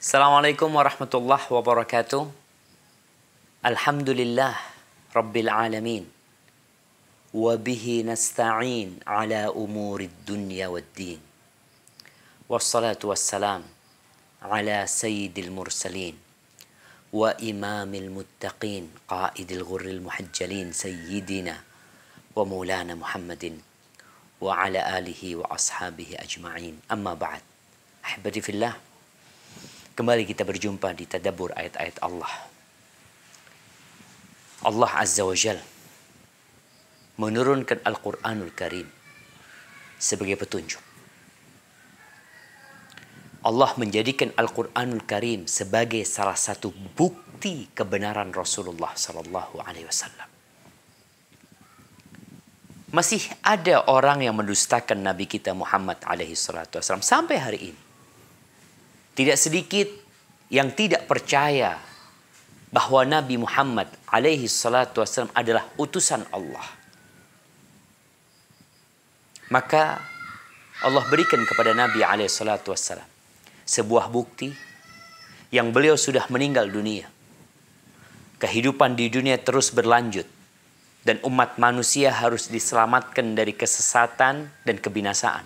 السلام عليكم ورحمة الله وبركاته الحمد لله رب العالمين وبه نستعين على أمور الدنيا والدين والصلاة والسلام على سيد المرسلين وإمام المتقين قائد الغر المحجلين سيدنا ومولانا محمد وعلى آله وأصحابه أجمعين أما بعد أحبتي في الله Kembali kita berjumpa di tadabur ayat-ayat Allah. Allah Azza wa Jal menurunkan Al-Quranul Karim sebagai petunjuk. Allah menjadikan Al-Quranul Karim sebagai salah satu bukti kebenaran Rasulullah Sallallahu Alaihi Wasallam. Masih ada orang yang mendustakan Nabi kita Muhammad alaihi salatu wasallam sampai hari ini. Tidak sedikit yang tidak percaya bahwa Nabi Muhammad alaihi salatu wasallam adalah utusan Allah. Maka Allah berikan kepada Nabi alaihi salatu wasallam sebuah bukti yang beliau sudah meninggal dunia. Kehidupan di dunia terus berlanjut dan umat manusia harus diselamatkan dari kesesatan dan kebinasaan.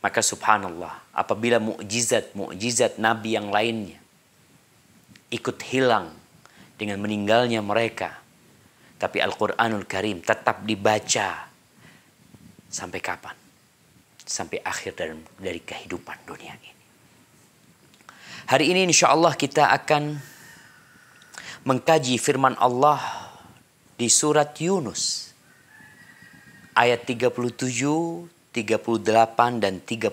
Maka subhanallah, apabila mukjizat-mukjizat nabi yang lainnya ikut hilang dengan meninggalnya mereka, tapi Al-Qur'anul Karim tetap dibaca sampai kapan? Sampai akhir dari, dari kehidupan dunia ini. Hari ini insya Allah kita akan mengkaji firman Allah di surat Yunus ayat 37 38 dan 39.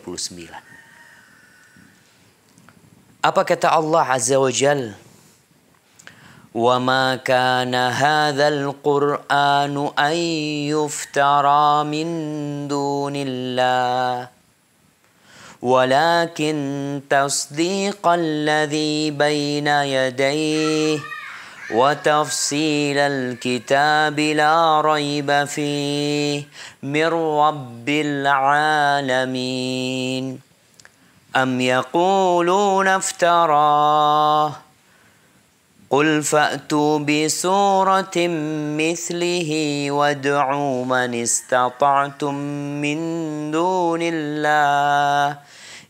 Apa kata Allah Azza wa Jal? وَمَا كَانَ هَذَا الْقُرْآنُ أَنْ يُفْتَرَى مِنْ دُونِ اللَّهِ ولكن تصديق الذي بين يديه وتفصيل الكتاب لا ريب فيه من رب العالمين أم يقولون افتراه قل فأتوا بسورة مثله وادعوا من استطعتم من دون الله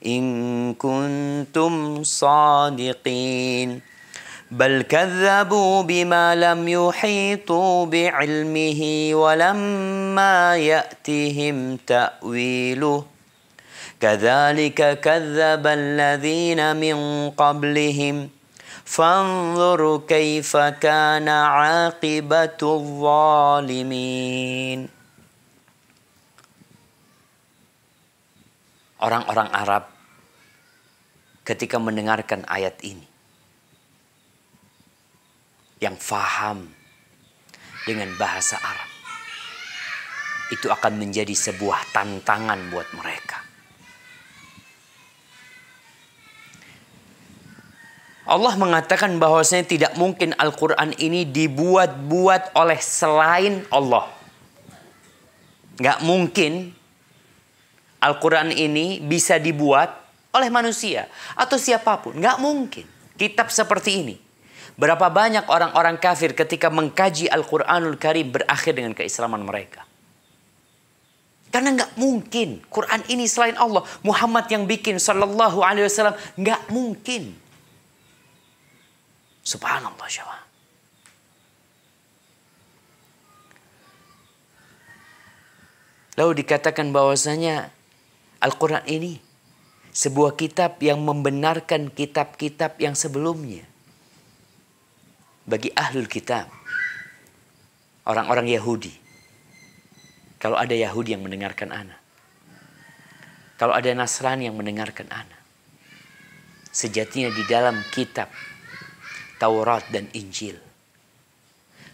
إن كنتم صادقين بل كذبوا بما لم يحيطوا بعلمه ولما يأتهم تأويله كذلك كذب الذين من قبلهم فانظر كيف كان عاقبة الظالمين Orang-orang Arab ketika mendengarkan ayat ini yang faham dengan bahasa Arab. Itu akan menjadi sebuah tantangan buat mereka. Allah mengatakan bahwasanya tidak mungkin Al-Quran ini dibuat-buat oleh selain Allah. Gak mungkin Al-Quran ini bisa dibuat oleh manusia atau siapapun. Gak mungkin. Kitab seperti ini Berapa banyak orang-orang kafir ketika mengkaji Al-Quranul Karim berakhir dengan keislaman mereka. Karena nggak mungkin Quran ini selain Allah. Muhammad yang bikin sallallahu alaihi wasallam nggak mungkin. Subhanallah Syawa. Lalu dikatakan bahwasanya Al-Quran ini sebuah kitab yang membenarkan kitab-kitab yang sebelumnya bagi ahlul kitab. Orang-orang Yahudi. Kalau ada Yahudi yang mendengarkan anak. Kalau ada Nasrani yang mendengarkan anak. Sejatinya di dalam kitab Taurat dan Injil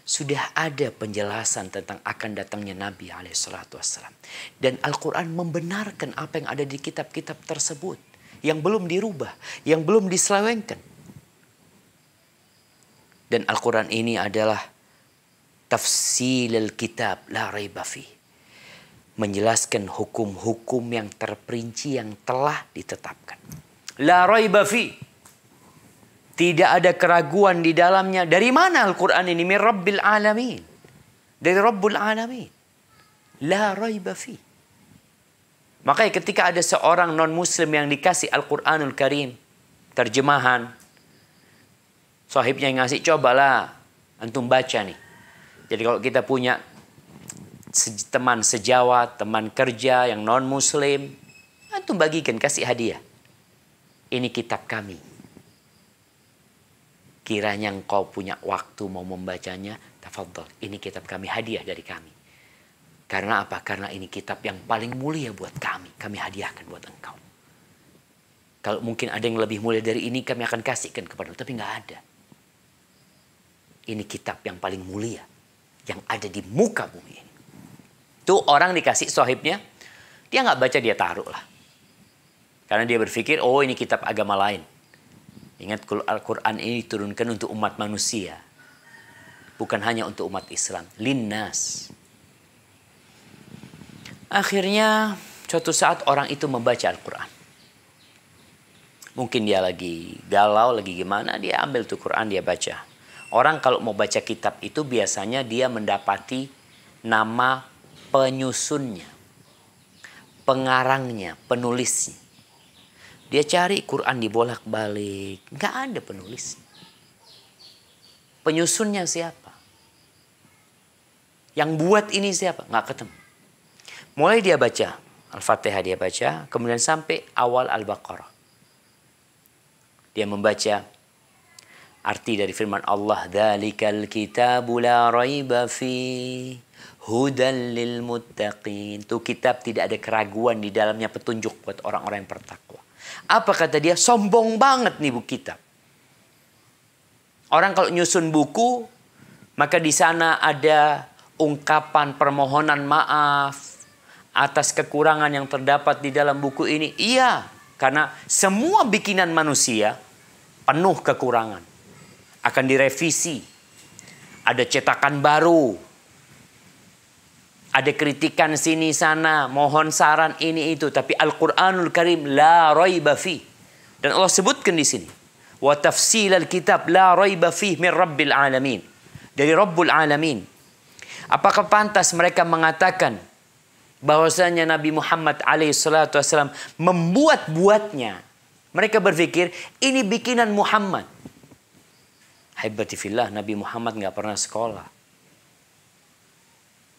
sudah ada penjelasan tentang akan datangnya Nabi alaihissalatu Dan Al-Quran membenarkan apa yang ada di kitab-kitab tersebut. Yang belum dirubah, yang belum diselewengkan. Dan Al-Quran ini adalah tafsilil kitab la raibafi. Menjelaskan hukum-hukum yang terperinci yang telah ditetapkan. La raibafi. Tidak ada keraguan di dalamnya. Dari mana Al-Quran ini? Min Rabbil Alamin. Dari Rabbul Alamin. La raibafi. Makanya ketika ada seorang non-muslim yang dikasih Al-Quranul Karim. Terjemahan Sohibnya yang ngasih, cobalah antum baca nih. Jadi kalau kita punya teman sejawat, teman kerja yang non muslim, antum bagikan, kasih hadiah. Ini kitab kami. Kiranya engkau punya waktu mau membacanya, tafadhol. Ini kitab kami, hadiah dari kami. Karena apa? Karena ini kitab yang paling mulia buat kami. Kami hadiahkan buat engkau. Kalau mungkin ada yang lebih mulia dari ini, kami akan kasihkan kepada Tapi nggak ada ini kitab yang paling mulia yang ada di muka bumi ini. Tuh orang dikasih sohibnya, dia nggak baca dia taruh lah. Karena dia berpikir, oh ini kitab agama lain. Ingat Al-Quran ini diturunkan untuk umat manusia. Bukan hanya untuk umat Islam. Linnas. Akhirnya suatu saat orang itu membaca Al-Quran. Mungkin dia lagi galau, lagi gimana, dia ambil tuh Quran, dia baca. Orang kalau mau baca kitab itu biasanya dia mendapati nama penyusunnya, pengarangnya, penulisnya. Dia cari Quran dibolak-balik, nggak ada penulis. Penyusunnya siapa? Yang buat ini siapa? Nggak ketemu. Mulai dia baca, Al-Fatihah dia baca, kemudian sampai awal Al-Baqarah. Dia membaca Arti dari firman Allah, "Dzalikal kitabu la raiba fi hudan lil muttaqin." Itu kitab tidak ada keraguan di dalamnya petunjuk buat orang-orang yang bertakwa. Apa kata dia? Sombong banget nih buku kitab. Orang kalau nyusun buku, maka di sana ada ungkapan permohonan maaf atas kekurangan yang terdapat di dalam buku ini. Iya, karena semua bikinan manusia penuh kekurangan akan direvisi. Ada cetakan baru. Ada kritikan sini sana, mohon saran ini itu, tapi Al-Qur'anul Karim la raiba fi. Dan Allah sebutkan di sini, wa tafsilal kitab la raiba fi min rabbil alamin. Dari Rabbul alamin. Apakah pantas mereka mengatakan bahwasanya Nabi Muhammad alaihissalam membuat buatnya? Mereka berpikir ini bikinan Muhammad. Haibati Nabi Muhammad nggak pernah sekolah.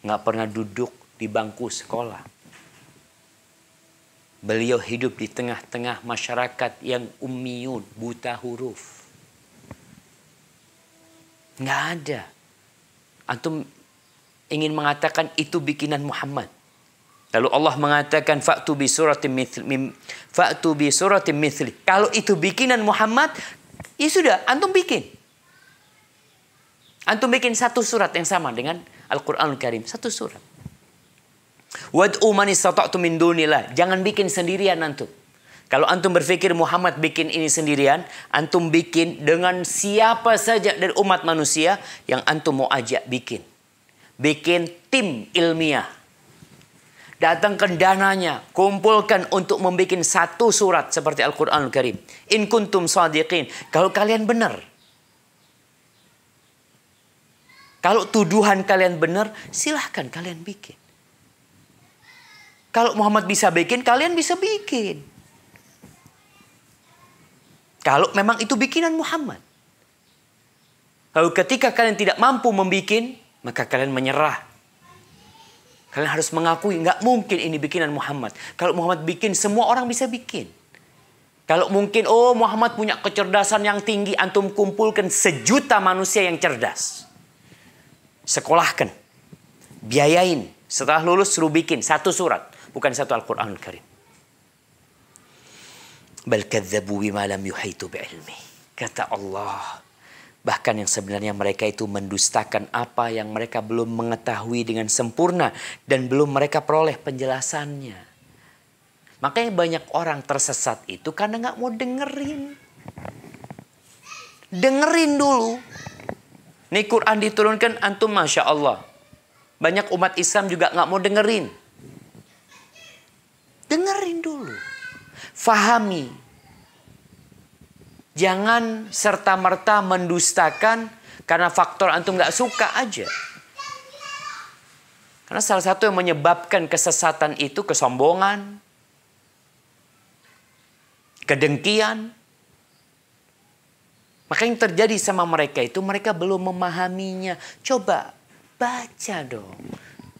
Nggak pernah duduk di bangku sekolah. Beliau hidup di tengah-tengah masyarakat yang ummiyun, buta huruf. Nggak ada. Antum ingin mengatakan itu bikinan Muhammad. Lalu Allah mengatakan faktu bi suratin mithli faktu bi suratin mithli. Kalau itu bikinan Muhammad, ya sudah antum bikin. Antum bikin satu surat yang sama dengan al quran al Karim. Satu surat. Wad'u man istata'tu min dunilah. Jangan bikin sendirian antum. Kalau antum berpikir Muhammad bikin ini sendirian, antum bikin dengan siapa saja dari umat manusia yang antum mau ajak bikin. Bikin tim ilmiah. Datangkan dananya, kumpulkan untuk membuat satu surat seperti al quran al Karim. In kuntum sadiqin. Kalau kalian benar, Kalau tuduhan kalian benar, silahkan kalian bikin. Kalau Muhammad bisa bikin, kalian bisa bikin. Kalau memang itu bikinan Muhammad. Lalu ketika kalian tidak mampu membuat, maka kalian menyerah. Kalian harus mengakui, nggak mungkin ini bikinan Muhammad. Kalau Muhammad bikin, semua orang bisa bikin. Kalau mungkin, oh Muhammad punya kecerdasan yang tinggi, antum kumpulkan sejuta manusia yang cerdas sekolahkan, biayain. Setelah lulus suruh bikin satu surat, bukan satu Al-Quran Karim. Bal bima yuhaitu bi'ilmi. Kata Allah, bahkan yang sebenarnya mereka itu mendustakan apa yang mereka belum mengetahui dengan sempurna dan belum mereka peroleh penjelasannya. Makanya banyak orang tersesat itu karena nggak mau dengerin. Dengerin dulu, ini Quran diturunkan antum Masya Allah. Banyak umat Islam juga nggak mau dengerin. Dengerin dulu. Fahami. Jangan serta-merta mendustakan karena faktor antum nggak suka aja. Karena salah satu yang menyebabkan kesesatan itu kesombongan, kedengkian, maka yang terjadi sama mereka itu mereka belum memahaminya. Coba baca dong.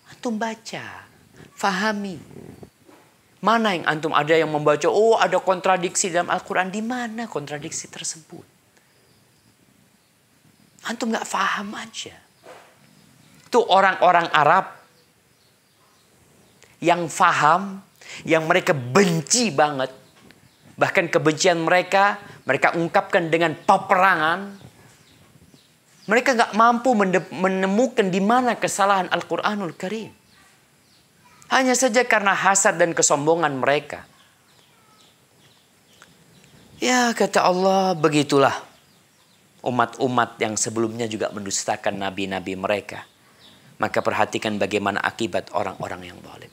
Antum baca. Fahami. Mana yang antum ada yang membaca, oh ada kontradiksi dalam Al-Quran. Di mana kontradiksi tersebut? Antum gak faham aja. Itu orang-orang Arab yang faham, yang mereka benci banget. Bahkan kebencian mereka mereka ungkapkan dengan peperangan. Mereka nggak mampu menemukan di mana kesalahan Al-Quranul Karim. Hanya saja karena hasad dan kesombongan mereka. Ya kata Allah begitulah umat-umat yang sebelumnya juga mendustakan nabi-nabi mereka. Maka perhatikan bagaimana akibat orang-orang yang zalim.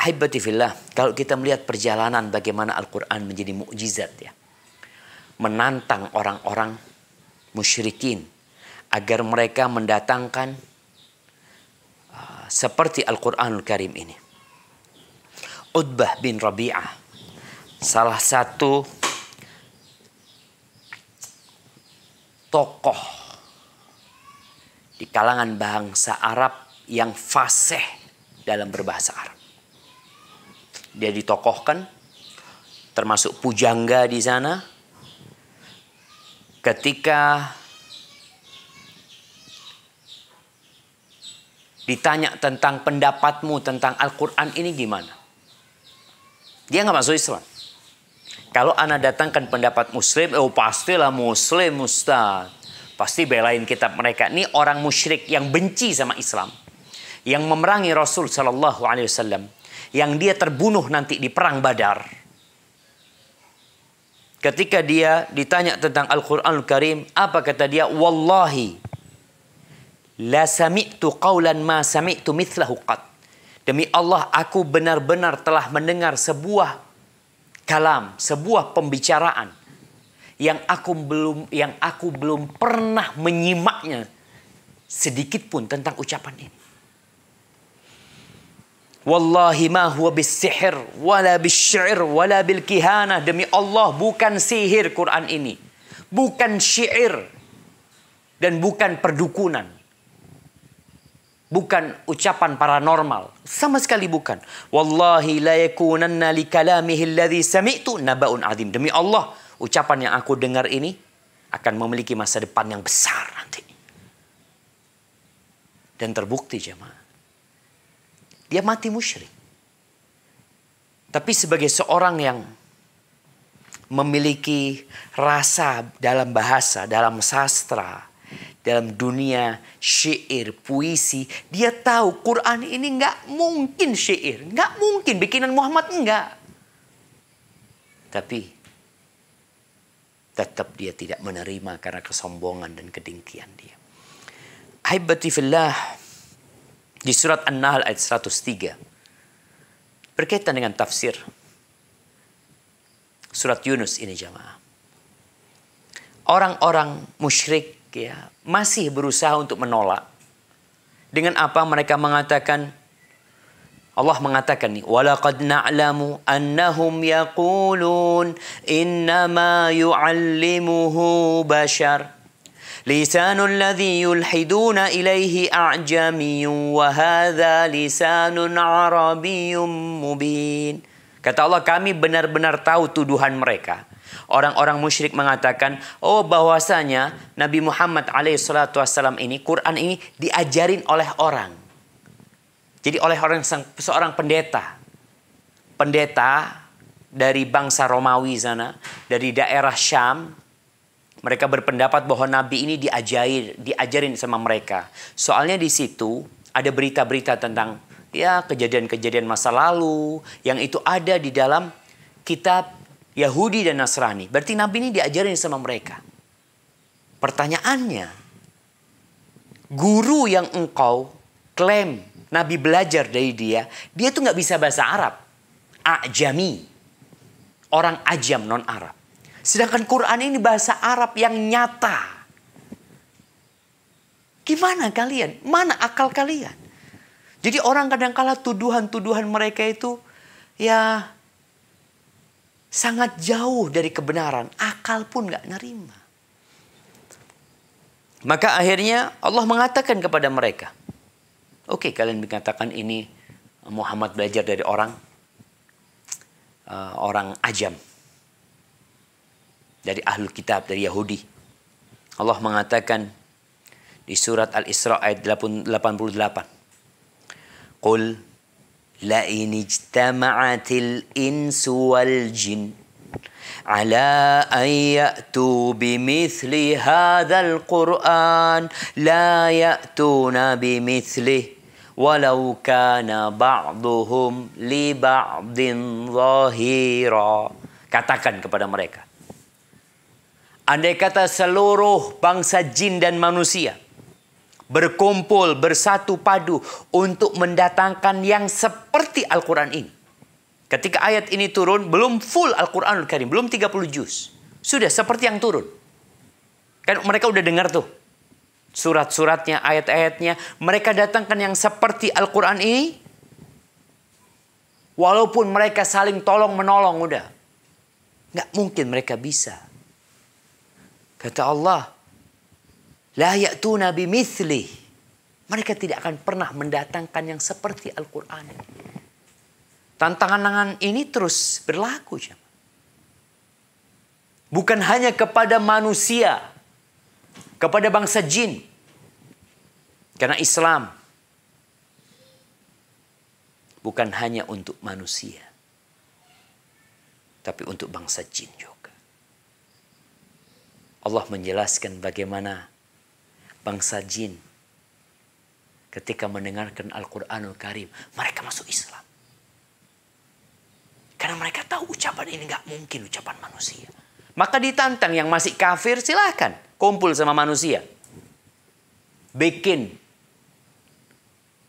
Ahibbatifillah, kalau kita melihat perjalanan bagaimana Al-Quran menjadi mukjizat ya menantang orang-orang musyrikin agar mereka mendatangkan uh, seperti Al-Qur'anul Karim ini. Utbah bin Rabi'ah salah satu tokoh di kalangan bangsa Arab yang fasih dalam berbahasa Arab. Dia ditokohkan termasuk pujangga di sana ketika ditanya tentang pendapatmu tentang Al-Quran ini gimana? Dia nggak masuk Islam. Kalau anak datangkan pendapat muslim, oh pastilah muslim ustaz. Pasti belain kitab mereka. Ini orang musyrik yang benci sama Islam. Yang memerangi Rasul Shallallahu Alaihi Wasallam. Yang dia terbunuh nanti di perang badar Ketika dia ditanya tentang al Qur'an Al Karim, apa kata dia? Wallahi, la sami'tu qawlan ma sami'tu mithlahu qat. Demi Allah, aku benar-benar telah mendengar sebuah kalam, sebuah pembicaraan yang aku belum yang aku belum pernah menyimaknya sedikit pun tentang ucapan ini. Wallahi ma huwa bisihir wala syair, wala bil kihana. demi Allah bukan sihir Quran ini. Bukan syair dan bukan perdukunan. Bukan ucapan paranormal, sama sekali bukan. Wallahi la yakunanna li kalamihi alladhi sami'tu nabaun 'adzim. Demi Allah, ucapan yang aku dengar ini akan memiliki masa depan yang besar nanti. Dan terbukti jemaah dia mati musyrik. Tapi sebagai seorang yang memiliki rasa dalam bahasa, dalam sastra, dalam dunia syair, puisi. Dia tahu Quran ini nggak mungkin syair, nggak mungkin bikinan Muhammad nggak. Tapi tetap dia tidak menerima karena kesombongan dan kedengkian dia. Hai fillah. Di surat An-Nahl ayat 103. Berkaitan dengan tafsir. Surat Yunus ini jamaah. Orang-orang musyrik ya masih berusaha untuk menolak. Dengan apa mereka mengatakan Allah mengatakan nih, "Walaqad na'lamu annahum yaqulun innama yu'allimuhu bashar." لسان الذي يلحدون إليه أعجمي وهذا لسان عربي مبين Kata Allah kami benar-benar tahu tuduhan mereka. Orang-orang musyrik mengatakan, oh bahwasanya Nabi Muhammad alaihissalam ini, Quran ini diajarin oleh orang. Jadi oleh orang seorang pendeta. Pendeta dari bangsa Romawi sana, dari daerah Syam, mereka berpendapat bahwa nabi ini diajarin, diajarin sama mereka. Soalnya di situ ada berita-berita tentang ya kejadian-kejadian masa lalu yang itu ada di dalam kitab Yahudi dan Nasrani. Berarti nabi ini diajarin sama mereka. Pertanyaannya, guru yang engkau klaim nabi belajar dari dia, dia tuh nggak bisa bahasa Arab. Ajami, orang ajam non Arab. Sedangkan Quran ini bahasa Arab yang nyata. Gimana kalian? Mana akal kalian? Jadi orang kadang-kala tuduhan-tuduhan mereka itu ya sangat jauh dari kebenaran. Akal pun gak nerima. Maka akhirnya Allah mengatakan kepada mereka. Oke okay, kalian mengatakan ini Muhammad belajar dari orang. Uh, orang ajam dari ahlul kitab dari Yahudi. Allah mengatakan di surat Al-Isra ayat 88. Qul la in ijtama'atil insu wal jin على أن يأتوا بمثل هذا القرآن لا يأتون walau kana كان li لبعض ظهيرا katakan kepada mereka Andai kata seluruh bangsa jin dan manusia berkumpul bersatu padu untuk mendatangkan yang seperti Al-Quran ini. Ketika ayat ini turun, belum full Al-Quranul Karim, belum 30 juz. Sudah seperti yang turun. Kan mereka udah dengar tuh. Surat-suratnya, ayat-ayatnya. Mereka datangkan yang seperti Al-Quran ini. Walaupun mereka saling tolong menolong udah. Nggak mungkin mereka bisa Kata Allah, La ya'tuna bimithli. Mereka tidak akan pernah mendatangkan yang seperti Al-Quran. Tantangan ini terus berlaku. Bukan hanya kepada manusia, kepada bangsa jin. Karena Islam bukan hanya untuk manusia, tapi untuk bangsa jin juga. Allah menjelaskan bagaimana bangsa jin ketika mendengarkan Al-Quranul Karim, mereka masuk Islam. Karena mereka tahu ucapan ini nggak mungkin ucapan manusia. Maka ditantang yang masih kafir silahkan kumpul sama manusia. Bikin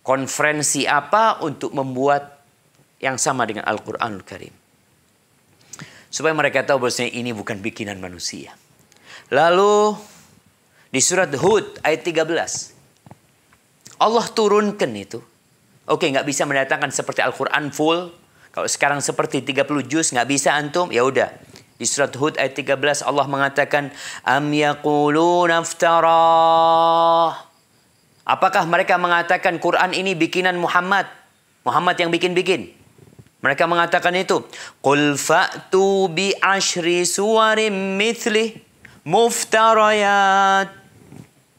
konferensi apa untuk membuat yang sama dengan Al-Quranul Karim. Supaya mereka tahu bahwasanya ini bukan bikinan manusia. Lalu di surat Hud ayat 13. Allah turunkan itu. Oke, nggak bisa mendatangkan seperti Al-Quran full. Kalau sekarang seperti 30 juz, nggak bisa antum. Ya udah, di surat Hud ayat 13 Allah mengatakan am Apakah mereka mengatakan Quran ini bikinan Muhammad? Muhammad yang bikin-bikin. Mereka mengatakan itu. Qul fa'tu bi ashri suwarim mithlih muftarayat.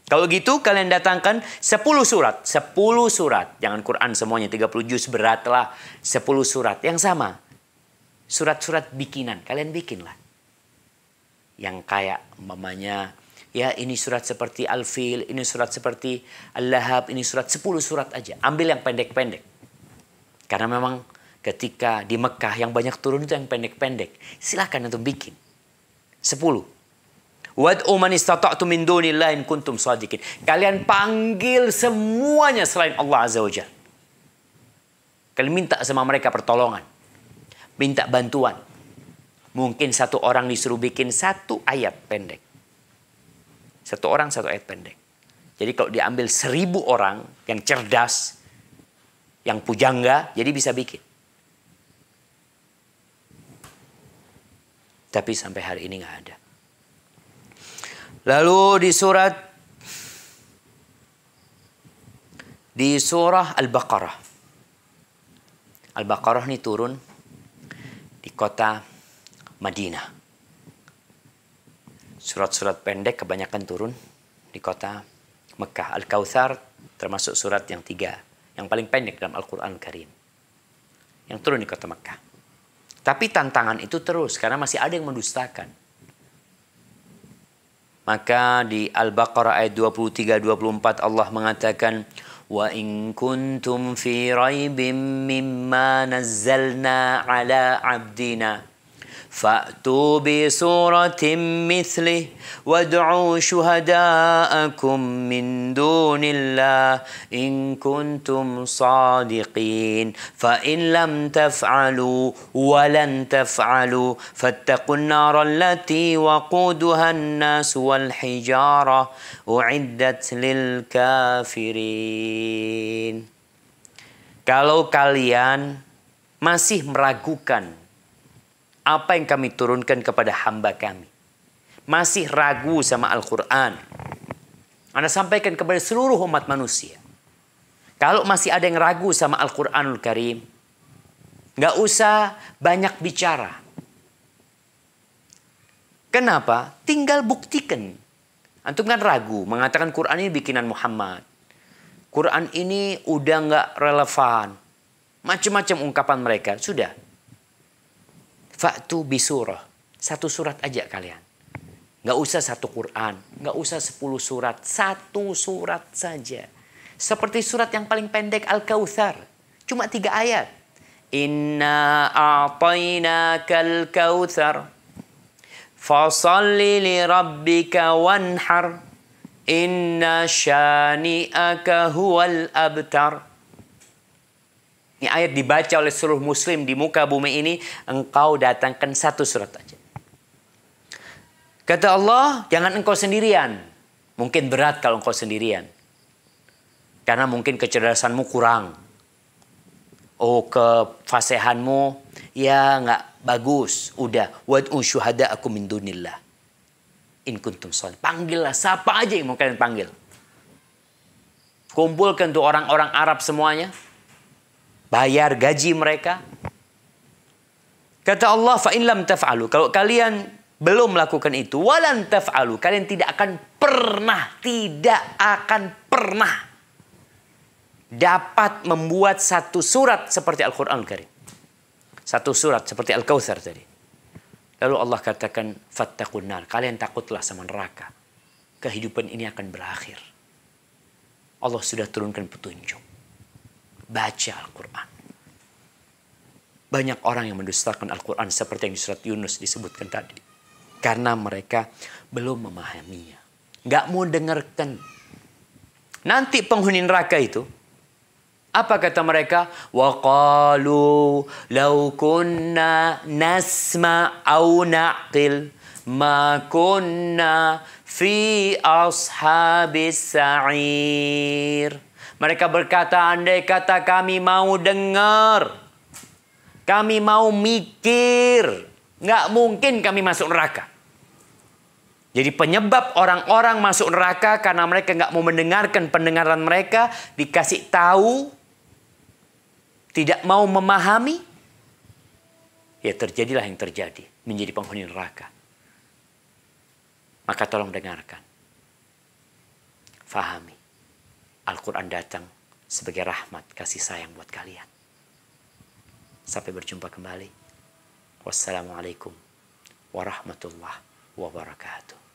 Kalau gitu kalian datangkan 10 surat, 10 surat. Jangan Quran semuanya 30 juz beratlah 10 surat yang sama. Surat-surat bikinan kalian bikinlah. Yang kayak mamanya ya ini surat seperti Al-Fil, ini surat seperti Al-Lahab, ini surat 10 surat aja. Ambil yang pendek-pendek. Karena memang ketika di Mekah yang banyak turun itu yang pendek-pendek. Silahkan untuk bikin. sepuluh. Wad'u man istata'tu min dunillah in kuntum sadiqin. Kalian panggil semuanya selain Allah Azza wa Jalla. Kalian minta sama mereka pertolongan. Minta bantuan. Mungkin satu orang disuruh bikin satu ayat pendek. Satu orang satu ayat pendek. Jadi kalau diambil seribu orang yang cerdas, yang pujangga, jadi bisa bikin. Tapi sampai hari ini nggak ada. Lalu di surat di surah Al-Baqarah. Al-Baqarah ini turun di kota Madinah. Surat-surat pendek kebanyakan turun di kota Mekah. Al-Kautsar termasuk surat yang tiga, yang paling pendek dalam Al-Quran Karim. Yang turun di kota Mekah. Tapi tantangan itu terus karena masih ada yang mendustakan. Maka di Al-Baqarah ayat 23-24 Allah mengatakan Wa in kuntum fi raibim mimma nazzalna ala abdina فأتوا بسورة مثله وادعوا شهداءكم من دون الله إن كنتم صادقين فإن لم تفعلوا ولن تفعلوا فاتقوا النار التي وقودها الناس والحجارة أعدت للكافرين Kalau kalian masih meragukan apa yang kami turunkan kepada hamba kami. Masih ragu sama Al-Quran. Anda sampaikan kepada seluruh umat manusia. Kalau masih ada yang ragu sama Al-Quranul Karim, nggak usah banyak bicara. Kenapa? Tinggal buktikan. Antum kan ragu, mengatakan Quran ini bikinan Muhammad. Quran ini udah nggak relevan. Macam-macam ungkapan mereka, sudah Faktu bisurah. Satu surat aja kalian. Gak usah satu Quran. Gak usah sepuluh surat. Satu surat saja. Seperti surat yang paling pendek Al-Kawthar. Cuma tiga ayat. Inna kal kawthar. Fasalli li rabbika wanhar. Inna shani'aka huwal abtar. Ini ayat dibaca oleh seluruh muslim di muka bumi ini. Engkau datangkan satu surat aja. Kata Allah, jangan engkau sendirian. Mungkin berat kalau engkau sendirian. Karena mungkin kecerdasanmu kurang. Oh kefasehanmu ya nggak bagus. Udah. Wad'u syuhada aku min dunillah. In kuntum sol. Panggillah siapa aja yang mau kalian panggil. Kumpulkan tuh orang-orang Arab semuanya bayar gaji mereka. Kata Allah, fa lam taf'alu. Kalau kalian belum melakukan itu, walan taf'alu. Kalian tidak akan pernah, tidak akan pernah dapat membuat satu surat seperti Al-Quran Karim. Satu surat seperti al kawthar tadi. Lalu Allah katakan, fattaqun nar. Kalian takutlah sama neraka. Kehidupan ini akan berakhir. Allah sudah turunkan petunjuk baca Al-Quran. Banyak orang yang mendustakan Al-Quran seperti yang di surat Yunus disebutkan tadi. Karena mereka belum memahaminya. Gak mau dengarkan. Nanti penghuni neraka itu, apa kata mereka? Waqalu law kunna nasma au na'qil ma kunna fi ashabis sa'ir mereka berkata, andai kata kami mau dengar. Kami mau mikir. Nggak mungkin kami masuk neraka. Jadi penyebab orang-orang masuk neraka karena mereka nggak mau mendengarkan pendengaran mereka. Dikasih tahu. Tidak mau memahami. Ya terjadilah yang terjadi. Menjadi penghuni neraka. Maka tolong dengarkan. Fahami. Al-Quran datang sebagai rahmat kasih sayang buat kalian. Sampai berjumpa kembali. Wassalamualaikum warahmatullahi wabarakatuh.